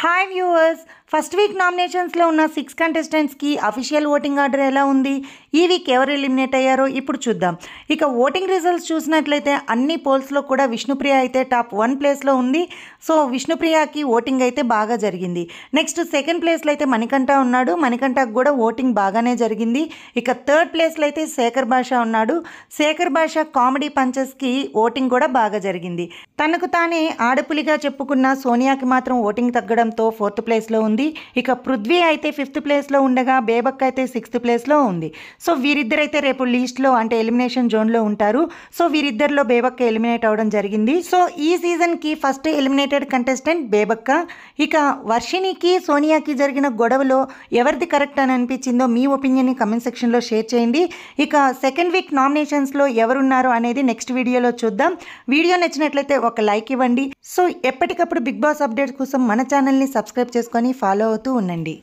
hi viewers first week నామినేషన్స్లో ఉన్న six కంటెస్టెంట్స్కి అఫీషియల్ ఓటింగ్ ఆర్డర్ ఎలా ఉంది ఈ వీక్ ఎవరు ఎలిమినేట్ అయ్యారో ఇప్పుడు చూద్దాం ఇక ఓటింగ్ రిజల్ట్స్ చూసినట్లయితే అన్ని పోల్స్లో కూడా విష్ణుప్రియ అయితే టాప్ వన్ ప్లేస్లో ఉంది సో విష్ణుప్రియకి ఓటింగ్ అయితే బాగా జరిగింది నెక్స్ట్ సెకండ్ ప్లేస్లో అయితే మణికంఠ ఉన్నాడు మణికంఠకు కూడా ఓటింగ్ బాగానే జరిగింది ఇక థర్డ్ ప్లేస్లో అయితే శేఖర్ భాష ఉన్నాడు శేఖర్ భాష కామెడీ పంచెస్కి ఓటింగ్ కూడా బాగా జరిగింది తనకు తానే ఆడపులిగా చెప్పుకున్న సోనియాకి మాత్రం ఓటింగ్ తగ్గడం ఉండడంతో ఫోర్త్ ప్లేస్లో ఉంది ఇక పృథ్వీ అయితే ఫిఫ్త్ ప్లేస్లో ఉండగా బేబక్ అయితే సిక్స్త్ ప్లేస్లో ఉంది సో వీరిద్దరైతే రేపు లీస్ట్లో అంటే ఎలిమినేషన్ జోన్లో ఉంటారు సో వీరిద్దరిలో బేబక్క ఎలిమినేట్ అవడం జరిగింది సో ఈ సీజన్కి ఫస్ట్ ఎలిమినేటెడ్ కంటెస్టెంట్ బేబక్క ఇక వర్షిణికి సోనియాకి జరిగిన గొడవలో ఎవరిది కరెక్ట్ అని అనిపించిందో మీ ఒపీనియన్ని కమెంట్ సెక్షన్లో షేర్ చేయండి ఇక సెకండ్ వీక్ నామినేషన్స్లో ఎవరున్నారు అనేది నెక్స్ట్ వీడియోలో చూద్దాం వీడియో నచ్చినట్లయితే ఒక లైక్ ఇవ్వండి సో ఎప్పటికప్పుడు బిగ్ బాస్ అప్డేట్స్ కోసం మన ఛానల్ ఛానల్ని సబ్స్క్రైబ్ చేసుకొని ఫాలో అవుతూ ఉండండి